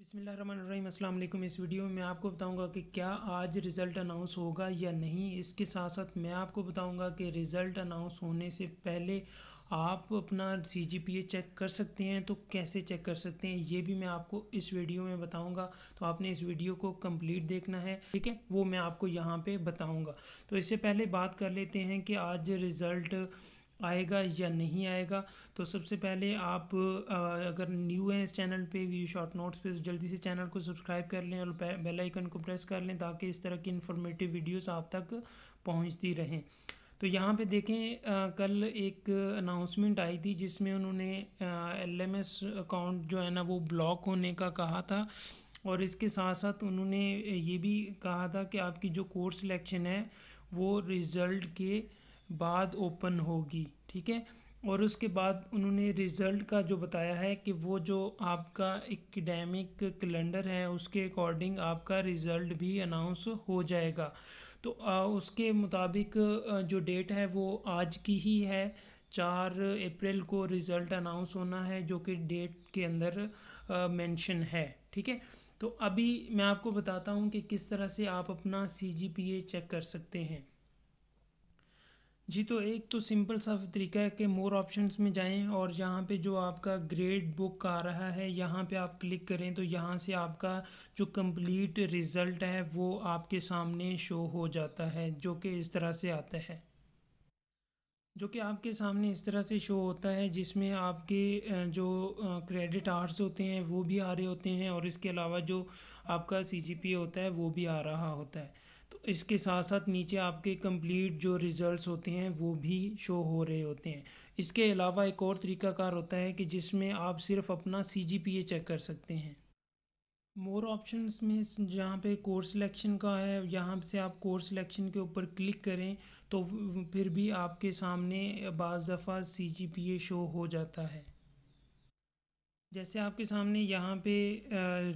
बिसमीम अल्लाम इस वीडियो में मैं आपको बताऊंगा कि क्या आज रिज़ल्ट अनाउंस होगा या नहीं इसके साथ साथ मैं आपको बताऊंगा कि रिज़ल्ट अनाउंस होने से पहले आप अपना सी जी पी ए चेक कर सकते हैं तो कैसे चेक कर सकते हैं ये भी मैं आपको इस वीडियो में बताऊंगा तो आपने इस वीडियो को कंप्लीट देखना है ठीक है वो मैं आपको यहाँ पर बताऊँगा तो इससे पहले बात कर लेते हैं कि आज रिज़ल्ट आएगा या नहीं आएगा तो सबसे पहले आप अगर न्यू हैं इस चैनल पे वी शॉर्ट नोट्स पे तो जल्दी से चैनल को सब्सक्राइब कर लें और बेल आइकन को प्रेस कर लें ताकि इस तरह की इन्फॉर्मेटिव वीडियोस आप तक पहुंचती रहें तो यहाँ पे देखें आ, कल एक अनाउंसमेंट आई थी जिसमें उन्होंने एल एम एस अकाउंट जो है ना वो ब्लॉक होने का कहा था और इसके साथ साथ उन्होंने ये भी कहा था कि आपकी जो कोर्स सिलेक्शन है वो रिज़ल्ट के बाद ओपन होगी ठीक है और उसके बाद उन्होंने रिज़ल्ट का जो बताया है कि वो जो आपका एकेडमिक कैलेंडर है उसके अकॉर्डिंग आपका रिज़ल्ट भी अनाउंस हो जाएगा तो आ, उसके मुताबिक जो डेट है वो आज की ही है चार अप्रैल को रिज़ल्ट अनाउंस होना है जो कि डेट के अंदर मेंशन है ठीक है तो अभी मैं आपको बताता हूँ कि किस तरह से आप अपना सी चेक कर सकते हैं जी तो एक तो सिंपल सा तरीका है कि मोर ऑप्शंस में जाएं और यहाँ पे जो आपका ग्रेड बुक आ रहा है यहाँ पे आप क्लिक करें तो यहाँ से आपका जो कंप्लीट रिज़ल्ट है वो आपके सामने शो हो जाता है जो कि इस तरह से आता है जो कि आपके सामने इस तरह से शो होता है जिसमें आपके जो क्रेडिट आर्ट्स होते हैं वो भी आ रहे होते हैं और इसके अलावा जो आपका सी होता है वो भी आ रहा होता है तो इसके साथ साथ नीचे आपके कंप्लीट जो रिज़ल्ट्स होते हैं वो भी शो हो रहे होते हैं इसके अलावा एक और तरीकाकार होता है कि जिसमें आप सिर्फ अपना सी जी पी ए चेक कर सकते हैं मोर ऑप्शंस में जहाँ पे कोर्स सिलेक्शन का है यहाँ से आप कोर्स सिलेक्शन के ऊपर क्लिक करें तो फिर भी आपके सामने बज़ दफ़ा सी जी पी ए शो हो जाता है जैसे आपके सामने यहाँ पे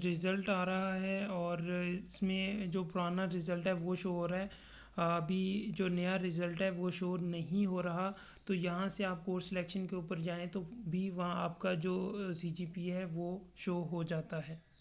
रिज़ल्ट आ रहा है और इसमें जो पुराना रिज़ल्ट है वो शो हो रहा है अभी जो नया रिज़ल्ट है वो शो नहीं हो रहा तो यहाँ से आप कोर्स सिलेक्शन के ऊपर जाएं तो भी वहाँ आपका जो सी है वो शो हो जाता है